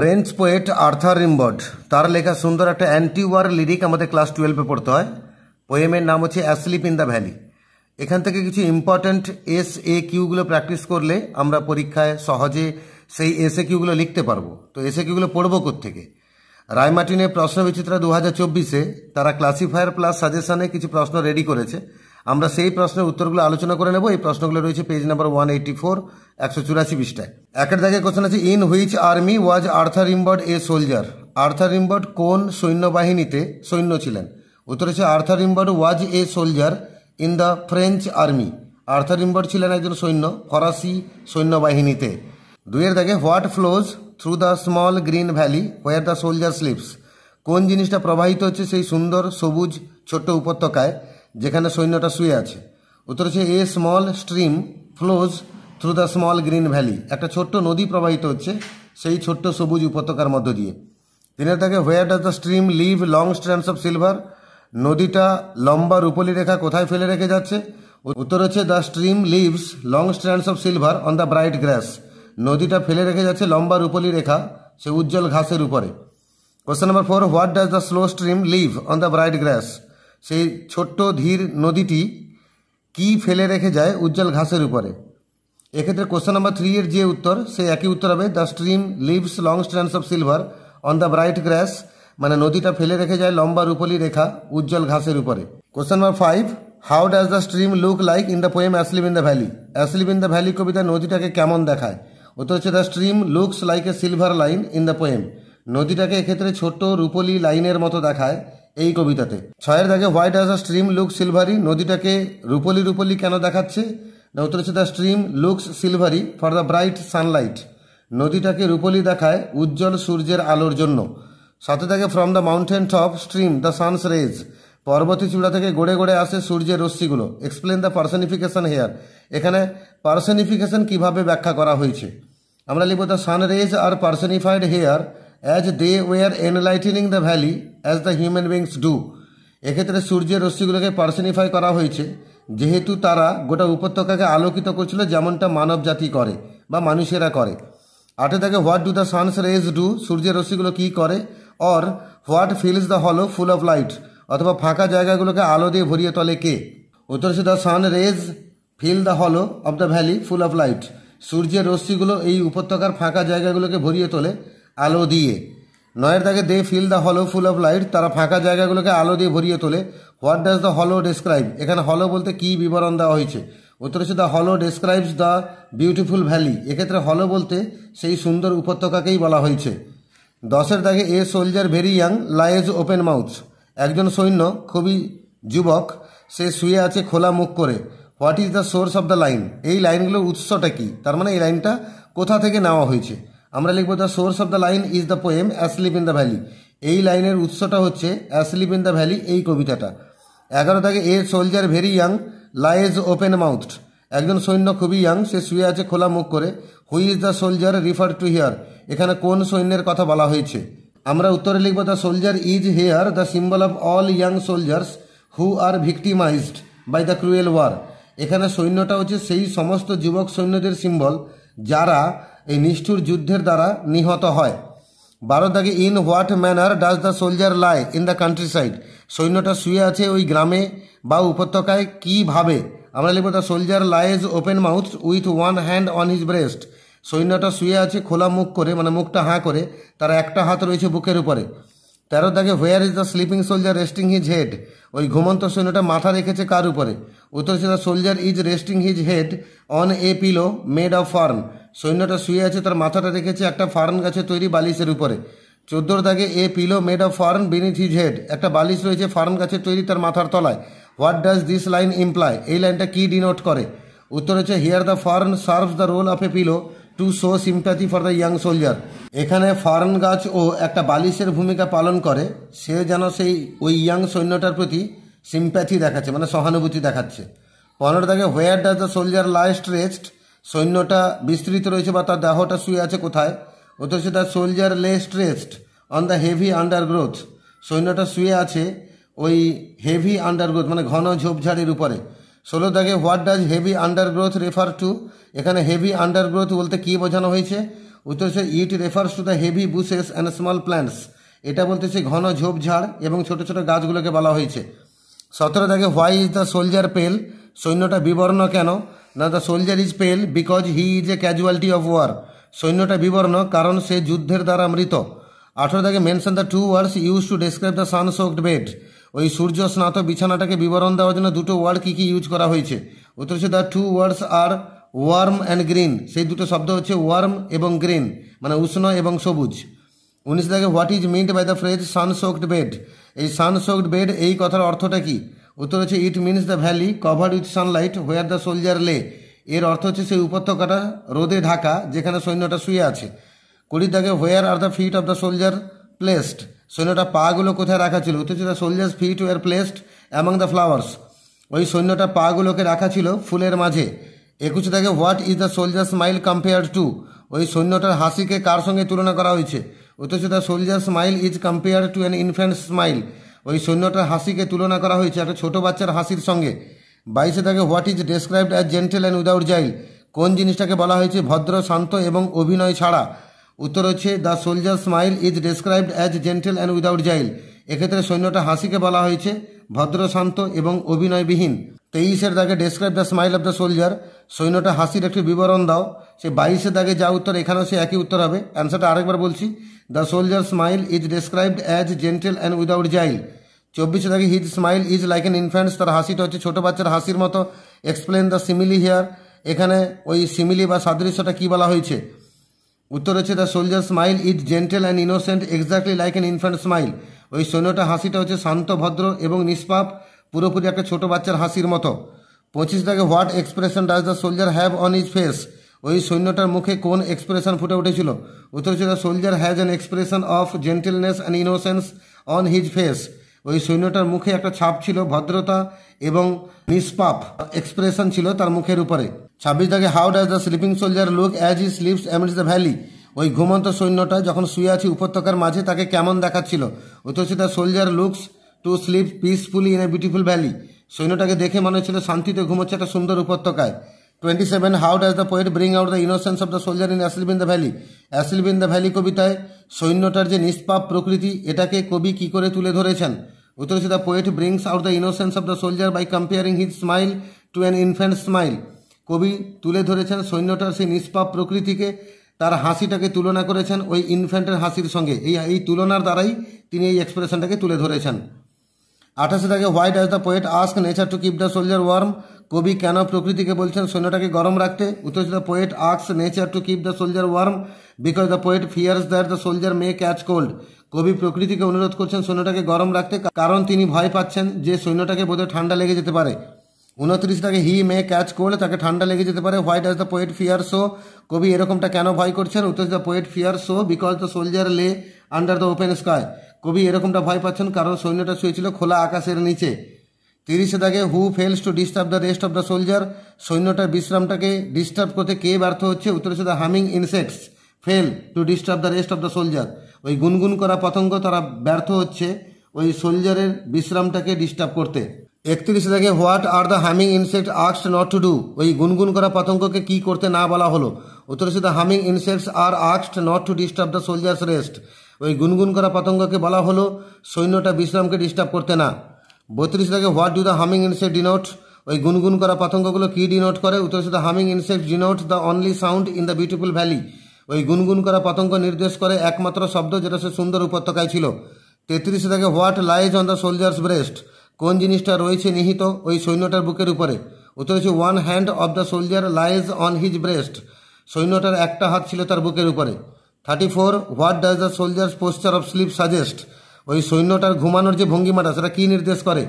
French poet Arthur রিম্বড তার লেখা সুন্দর একটা অ্যান্টি ওয়ার লিরিক আমাদের ক্লাস টুয়েলভে পড়তে হয় পোয়েমের নাম হচ্ছে অ্যাসলিপ ইন দ্য ভ্যালি এখান থেকে কিছু ইম্পর্ট্যান্ট এস এ কিউগুলো প্র্যাকটিস করলে আমরা পরীক্ষায় সহজে সেই এস এ কিউগুলো লিখতে পারবো তো এস এ কিউগুলো পড়বো কোথেকে রায়মার্টিনের প্রশ্ন বিচিত্রা দু হাজার চব্বিশে তারা ক্লাসিফায়ার প্লাস সাজেশানে কিছু প্রশ্ন রেডি করেছে আমরা সেই প্রশ্নের উত্তরগুলো আলোচনা করে নেব এই প্রশ্নগুলো রয়েছে page number one eighty four একশো চুরাশি বিশটায় একের দাগে কোশ্চেন আছে in which army was Arthur Rimbaud a soldier Arthur Rimbaud কোন সৈন্যবাহিনীতে সৈন্য ছিলেন উত্তর হচ্ছে Arthur Rimbaud was a soldier in the French army Arthur Rimbaud ছিলেন একজন সৈন্য ফরাসি সৈন্যবাহিনীতে দুইয়ের দাগে what flows through the small green valley where the soldier sleeps কোন জিনিসটা প্রবাহিত হচ্ছে সেই সুন্দর সবুজ ছোট্ট উপত্যকায় যেখানে সৈন্যটা শুয়ে আছে উত্তর হচ্ছে a small stream flows through the small green valley একটা ছোট্ট নদী প্রবাহিত হচ্ছে সেই ছোট্ট সবুজ উপত্যকার মধ্য দিয়ে তিনি থাকে where does the stream leave long strands of silver নদীটা লম্বা রূপলি রেখা কোথায় ফেলে রেখে যাচ্ছে উত্তর হচ্ছে the stream leaves long strands of silver on the bright grass নদীটা ফেলে রেখে যাচ্ছে লম্বা রূপলি রেখা সে উজ্জ্বল ঘাসের উপরে question number four what does the slow stream leave on the bright grass সেই ছোট্ট ধীর নদীটি কি ফেলে রেখে যায় উজ্জ্বল ঘাসের উপরে এক্ষেত্রে কোশ্চেন নাম্বার থ্রি এর যে উত্তর সে একই উত্তর হবে the stream leaves long strands of silver on the bright grass মানে নদীটা ফেলে রেখে যায় লম্বা রূপলি রেখা উজ্জ্বল ঘাসের উপরে question number five how does the stream look like in the poem asleep in the valley asleep in the valley কবিতা নদীটাকে কেমন দেখায় ওতে হচ্ছে the stream looks like a silver line in the poem নদীটাকে এক্ষেত্রে ছোট্ট রূপলি লাইনের মতো দেখায় এই কবিতাতে ছয়ের দাগে why does a stream look silvery নদীটাকে রুপলি রুপলি কেন দেখাচ্ছে না উত্তর হচ্ছে the stream looks silvery for the bright sunlight নদীটাকে রুপলি দেখায় উজ্জ্বল সূর্যের আলোর জন্য সাথে থাকে from the mountain top stream the sun's rays পর্বতী চূড়া থেকে গড়ে গড়ে আসে সূর্যের রশ্মিগুলো এক্সপ্লেন দ্য পার্সনিফিকেশন হেয়ার এখানে পার্সনিফিকেশন কিভাবে ব্যাখ্যা করা হয়েছে আমরা লিখব the sun rays are personified here as they were enlightening the valley as the human beings do এক্ষেত্রে সূর্যের রশ্মিগুলোকে পার্সনিফাই করা হয়েছে যেহেতু তারা গোটা উপত্যকাকে আলোকিত করছিল যেমনটা মানব জাতি করে বা মানুষেরা করে আটে থেকে what do the sun's rays do সূর্যের রশ্মিগুলো কী করে অর হোয়াট ফিলস দ্য হলো ফুল অফ লাইট অথবা ফাঁকা জায়গাগুলোকে আলো দিয়ে ভরিয়ে তোলে কে উত্তর the sun rays fill the hollow of the valley full of light সূর্যের রশ্মিগুলো এই উপত্যকার ফাঁকা জায়গাগুলোকে ভরিয়ে তোলে আলো দিয়ে নয়ের দাগে দে ফিল দ্য হলো ফুল অফ লাইট তারা ফাঁকা জায়গাগুলোকে আলো দিয়ে ভরিয়ে তোলে what does the hollow describe এখানে হলো বলতে কী বিবরণ দেওয়া হয়েছে উত্তর হচ্ছে দ্য হলো ডেসক্রাইবস দ্য বিউটিফুল ভ্যালি এক্ষেত্রে হলো বলতে সেই সুন্দর উপত্যকাকেই বলা হয়েছে দশের দাগে a soldier very young lies open mouth একজন সৈন্য খুবই যুবক সে শুয়ে আছে খোলা মুখ করে what is the source of the line এই লাইনগুলোর উৎসটা কি তার মানে এই লাইনটা কোথা থেকে নেওয়া হয়েছে আমরা লিখবো the source of the line is the poem asleep in the valley এই লাইনের উৎসটা হচ্ছে অ্যাসলিপ ইন দ্য ভ্যালি এই কবিতাটা এগারো থেকে a soldier very young lies open mouthed একজন সৈন্য খুবই ইয়াং সে শুয়ে আছে খোলা মুখ করে who is the soldier refer to here এখানে কোন সৈন্যের কথা বলা হয়েছে আমরা উত্তরে লিখব the soldier is here the symbol of all young soldiers who are victimized by the cruel war এখানে সৈন্যটা হচ্ছে সেই সমস্ত যুবক সৈন্যদের সিম্বল যারা এই নিষ্ঠুর যুদ্ধের দ্বারা নিহত হয় বারো দাগে in what manner does the soldier lie in the countryside সৈন্যটা শুয়ে আছে ওই গ্রামে বা উপত্যকায় কীভাবে আমরা লিখব the soldier lies open mouth with one hand on his breast সৈন্যটা শুয়ে আছে খোলা মুখ করে মানে মুখটা হাঁ করে তার একটা হাত রয়েছে বুকের উপরে তেরো দাগে where is the sleeping soldier resting his head ওই ঘুমন্ত সৈন্যটা মাথা রেখেছে কার উপরে উত্তর the soldier is resting his head on a pillow made of fern সৈন্যটা শুয়ে আছে তার মাথাটা রেখেছে একটা ফার্ন গাছে তৈরি বালিশের উপরে চোদ্দোর দাগে a pillow made of fern beneath his head একটা বালিশ রয়েছে ফার্ন গাছের তৈরি তার মাথার তলায় what does this line imply এই লাইনটা কি ডিনোট করে উত্তর হচ্ছে here the fern serves the role of a pillow to show sympathy for the young soldier এখানে ফার্ন গাছ ও একটা বালিশের ভূমিকা পালন করে সে যেন সেই ওই ইয়াং সৈন্যটার প্রতি সিম্প্যাথি দেখাচ্ছে মানে সহানুভূতি দেখাচ্ছে পনেরো দাগে where does the soldier last rest সৈন্যটা বিস্তৃত রয়েছে বা তার দেহটা শুয়ে আছে কোথায় অথচ তার soldier lay stretched on the heavy undergrowth সৈন্যটা শুয়ে আছে ওই হেভি আন্ডারগ্রোথ মানে ঘন ঝোপঝাড়ের উপরে ষোলো দাগে what does heavy undergrowth refer to এখানে হেভি আন্ডারগ্রোথ বলতে কী বোঝানো হয়েছে উত্তর it refers to the heavy bushes and small plants এটা বলতেছে ঘন ঝোপঝাড় এবং ছোটো ছোটো গাছগুলোকে বলা হয়েছে সতেরো দাগে হোয়াই ইজ দ্য সোলজার পেল সৈন্যটা বিবর্ণ কেন না the soldier is pale because he is a casualty of war সৈন্যটা বিবর্ণ কারণ সে যুদ্ধের দ্বারা মৃত আঠেরো থেকে mention the two words use to describe the sun soaked bed ওই সূর্য স্নাত বিছানাটাকে বিবরণ দেওয়ার জন্য দুটো ওয়ার্ড কী কী ইউজ করা হয়েছে উত্তর হচ্ছে the two words are warm and green সেই দুটো শব্দ হচ্ছে ওয়ার্ম এবং গ্রিন মানে উষ্ণ এবং সবুজ উনিশ থেকে what is meant by the phrase sun soaked bed এই সান সোকড বেড এই কথার অর্থটা কী উত্তর হচ্ছে it means the valley covered with sunlight where the soldier lay এর অর্থ হচ্ছে সেই উপত্যকাটা রোদে ঢাকা যেখানে সৈন্যটা শুয়ে আছে কুড়ির দাগে where are the feet of the soldier placed সৈন্যটা পাগুলো কোথায় রাখা ছিল উত্তর হচ্ছে the soldier's feet were placed among the flowers ওই সৈন্যটা পাগুলোকে রাখা ছিল ফুলের মাঝে একুশ দাগে what is the soldier smile compare to ওই সৈন্যটার হাসিকে কার সঙ্গে তুলনা করা হয়েছে হচ্ছে the soldier smile is compare to an infant smile ওই সৈন্যটার হাসিকে তুলনা করা হয়েছে একটা ছোট বাচ্চার হাসির সঙ্গে বাইশে তাকে what is described as gentle and without guile কোন জিনিসটাকে বলা হয়েছে ভদ্র শান্ত এবং অভিনয় ছাড়া উত্তর হচ্ছে the soldier smile is described as gentle and without guile এক্ষেত্রে সৈন্যটা হাসিকে বলা হয়েছে ভদ্র শান্ত এবং অভিনয়বিহীন তেইশের দাগে describe the smile of the soldier সৈন্যটা হাসির একটি বিবরণ দাও সে বাইশে দাগে যা উত্তর এখানেও সে একই উত্তর হবে অ্যান্সারটা আরেকবার বলছি the soldier smile is described as gentle and without guile চব্বিশে দাগে his smile is like an infant's তার হাসিটা হচ্ছে ছোটো বাচ্চার হাসির মতো এক্সপ্লেন দ্য সিমিলি হেয়ার এখানে ওই সিমিলি বা সাদৃশ্যটা কী বলা হয়েছে উত্তর হচ্ছে the soldier smile is gentle and innocent exactly like an infant smile ওই সৈন্যটা হাসিটা হচ্ছে শান্ত ভদ্র এবং নিষ্পাপ পুরোপুরি একটা ছোটো বাচ্চার হাসির মতো পঁচিশ দাগে what expression does the soldier have on his face ওই সৈন্যটার মুখে কোন এক্সপ্রেশন ফুটে উঠেছিল উত্তর ছিল soldier has an expression of gentleness and innocence on his face ওই সৈন্যটার মুখে একটা ছাপ ছিল ভদ্রতা এবং নিষ্পাপ এক্সপ্রেশন ছিল তার মুখের উপরে ছাব্বিশ দাগে how does the sleeping soldier look as he sleeps amidst the valley ওই ঘুমন্ত সৈন্যটা যখন শুয়ে আছে উপত্যকার মাঝে তাকে কেমন দেখাচ্ছিল উত্তর ছিল soldier looks to sleep peacefully in a beautiful valley সৈন্যটাকে দেখে মনে হচ্ছিল শান্তিতে ঘুমোচ্ছে একটা সুন্দর উপত্যকায় 27 how does the poet bring out the innocence of the soldier in asleep in the valley asleep in the valley কবিতায় সৈন্যটার যে নিষ্পাপ প্রকৃতি এটাকে কবি কি করে তুলে ধরেছেন উত্তর হচ্ছে the poet brings out the innocence of the soldier by comparing his smile to an infant smile কবি তুলে ধরেছেন সৈন্যটার সেই নিষ্পাপ প্রকৃতিকে তার হাসিটাকে তুলনা করেছেন ওই ইনফ্যান্টের হাসির সঙ্গে এই এই তুলনার দ্বারাই তিনি এই এক্সপ্রেশনটাকে তুলে ধরেছেন আঠাশে তাকে why has the poet ask nature to keep the soldier warm কবি কেন প্রকৃতিকে বলছেন সৈন্যটাকে গরম রাখতে উত্তর দ্য পোয়েট আর্টস nature to keep the soldier warm because the poet fears that the soldier may catch cold কবি প্রকৃতিকে অনুরোধ করছেন সৈন্যটাকে গরম রাখতে কারণ তিনি ভয় পাচ্ছেন যে সৈন্যটাকে বোধহয় ঠান্ডা লেগে যেতে পারে উনত্রিশটাকে হি মে ক্যাচ কোল্ড তাকে ঠান্ডা লেগে যেতে পারে why does the poet fear so কবি এরকমটা কেন ভয় করছেন উত্তর the poet fear so because the soldier lay under the open sky কবি এরকমটা ভয় পাচ্ছেন কারণ সৈন্যটা শুয়েছিল খোলা আকাশের নিচে তিরিশে দাগে who fails to disturb the rest of the soldier সৈন্যটার বিশ্রামটাকে ডিস্টার্ব করতে কে ব্যর্থ হচ্ছে উত্তরে শুধু humming insects fail to disturb the rest of the soldier ওই গুনগুন করা পতঙ্গ তারা ব্যর্থ হচ্ছে ওই সোলজারের বিশ্রামটাকে ডিস্টার্ব করতে একত্রিশে দাগে what are the humming insect আর্কস নট টু ডু ওই গুনগুন করা পতঙ্গকে কি করতে না বলা হলো উত্তরে শুধু হামিং ইনসেক্টস আর আর্কস not to disturb the soldier's rest ওই গুনগুন করা পতঙ্গকে বলা হলো সৈন্যটা বিশ্রামকে ডিস্টার্ব করতে না বত্রিশ লাগে what do the humming insect denote ওই গুনগুন করা পতঙ্গগুলো কী ডিনোট করে উত্তর শুধু humming insect denote the only sound in the beautiful valley ওই গুনগুন করা পতঙ্গ নির্দেশ করে একমাত্র শব্দ যেটা সে সুন্দর উপত্যকায় ছিল তেত্রিশ থেকে what lies on the soldier's breast কোন জিনিসটা রয়েছে নিহিত ওই সৈন্যটার বুকের উপরে উত্তর হচ্ছে one hand of the soldier lies on his breast সৈন্যটার একটা হাত ছিল তার বুকের উপরে thirty four what does the soldier's posture of sleep suggest ওই সৈন্যটার ঘুমানোর যে ভঙ্গিমাটা সেটা কী নির্দেশ করে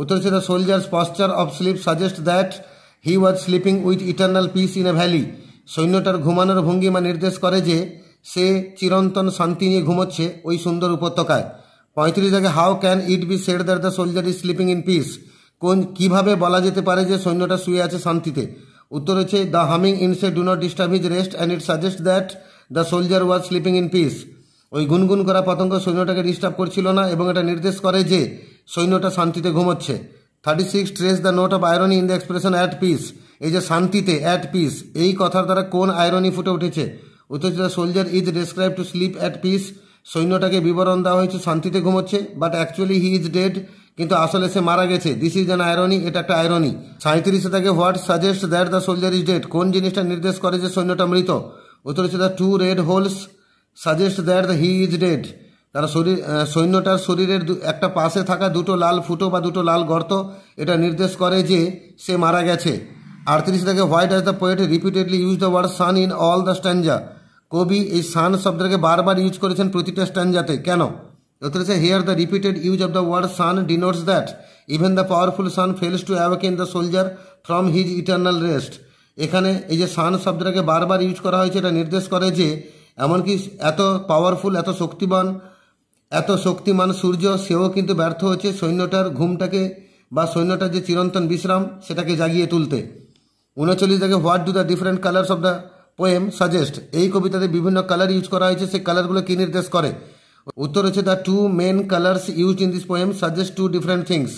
উত্তর ছিল soldier's posture of sleep suggest that he was sleeping with eternal peace in a valley সৈন্যটার ঘুমানোর ভঙ্গিমা নির্দেশ করে যে সে চিরন্তন শান্তি নিয়ে ঘুমোচ্ছে ওই সুন্দর উপত্যকায় পঁয়ত্রিশ আগে how can it be said that the soldier is sleeping in peace কোন কীভাবে বলা যেতে পারে যে সৈন্যটা শুয়ে আছে শান্তিতে উত্তর হচ্ছে দ্য হামিং ইনসে do not disturb his rest and it suggest that the soldier was sleeping in peace ওই গুনগুন করা পতঙ্গ সৈন্যটাকে ডিস্টার্ব করছিল না এবং এটা নির্দেশ করে যে সৈন্যটা শান্তিতে ঘুমোচ্ছে thirty six trace the note of irony in the expression at peace এই যে শান্তিতে অ্যাট পিস এই কথার দ্বারা কোন আয়রনি ফুটে উঠেছে উত্তেজিত soldier is describe to sleep at peace সৈন্যটাকে বিবরণ দেওয়া হয়েছে শান্তিতে ঘুমোচ্ছে but actually he is dead কিন্তু আসলে সে মারা গেছে দিস ইজ অ্যান আয়রনি এটা একটা আয়রনি সাঁত্রিশে তাকে what suggest that the soldier is dead কোন জিনিসটা নির্দেশ করে যে সৈন্যটা মৃত উত্তর হচ্ছে the two red holes suggest that he is dead তারা শরীর সৈন্যটার শরীরের একটা পাশে থাকা দুটো লাল ফুটো বা দুটো লাল গর্ত এটা নির্দেশ করে যে সে মারা গেছে আটত্রিশ থেকে why has the poet repeatedly use the word sun in all the stanza কবি এই সান শব্দটাকে বারবার ইউজ করেছেন প্রতিটা স্ট্যান্ডজাতে কেন বলতেছে here the repeated use of the word sun denotes that even the powerful sun fails to awaken the soldier from his eternal rest এখানে এই যে সান শব্দটাকে বারবার ইউজ করা হয়েছে এটা নির্দেশ করে যে এমনকি এত পাওয়ারফুল এত শক্তিবান এত শক্তিমান সূর্য সেও কিন্তু ব্যর্থ হচ্ছে সৈন্যটার ঘুমটাকে বা সৈন্যটার যে চিরন্তন বিশ্রাম সেটাকে জাগিয়ে তুলতে উনচল্লিশ থেকে what do the different colours of the poem suggest এই কবিতাতে বিভিন্ন কালার ইউজ করা হয়েছে সেই কালারগুলো কী নির্দেশ করে উত্তর হচ্ছে the two main colours use in this poem suggest two different things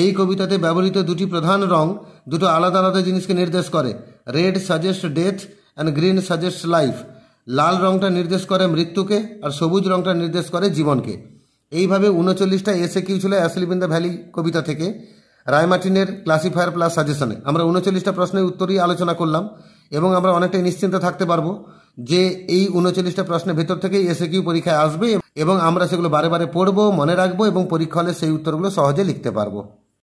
এই কবিতাতে ব্যবহৃত দুটি প্রধান রং দুটো আলাদা আলাদা জিনিসকে নির্দেশ করে red suggest death and green suggest life লাল রংটা নির্দেশ করে মৃত্যুকে আর সবুজ রংটা নির্দেশ করে জীবনকে এইভাবে উনচল্লিশটা এসে কিউ ছিল অ্যাসলি বিন দ্য ভ্যালি কবিতা থেকে রায়মার্টিনের ক্লাসিফায়ার প্লাস সাজেশনে আমরা উনচল্লিশটা প্রশ্নের উত্তরই আলোচনা করলাম এবং আমরা অনেকটাই নিশ্চিন্ত থাকতে পারবো যে এই উনচল্লিশটা প্রশ্নের ভেতর থেকেই এসে কিউ পরীক্ষায় আসবে এবং আমরা সেগুলো বারে বারে পড়বো মনে রাখবো এবং পরীক্ষা হলে সেই উত্তরগুলো সহজে লিখতে পারবো